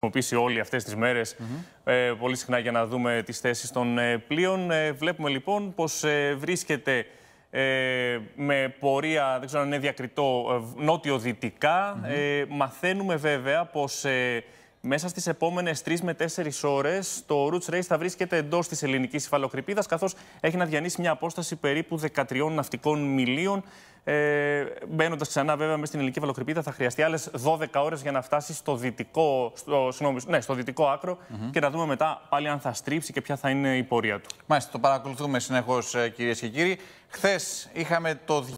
χρησιμοποιήσει όλοι αυτές τις μερες ε, πολύ συχνά για να δούμε τις θέσεις των ε, πλοίων. Ε, βλέπουμε λοιπόν πως ε, βρίσκεται με πορεία, δεν ξέρω αν είναι διακριτό, νότιο-δυτικά. Μαθαίνουμε βέβαια πως μέσα στις επόμενες 3 με 4 ώρες το Roots Race θα βρίσκεται εντός της ελληνικής υφαλοκρηπίδας καθώς έχει να διανύσει μια απόσταση περίπου 13 ναυτικών μιλίων ε, Μπαίνοντας ξανά, βέβαια, μέσα στην ελληνική βαλοκρηπίδα, θα χρειαστεί άλλες 12 ώρες για να φτάσει στο δυτικό, στο, συγνώμη, ναι, στο δυτικό και να δούμε μετά πάλι αν θα στρίψει και ποια θα είναι η πορεία του. Μάλιστα, το παρακολουθούμε συνεχώς, ε, κυρίες και κύριοι. Χθες είχαμε το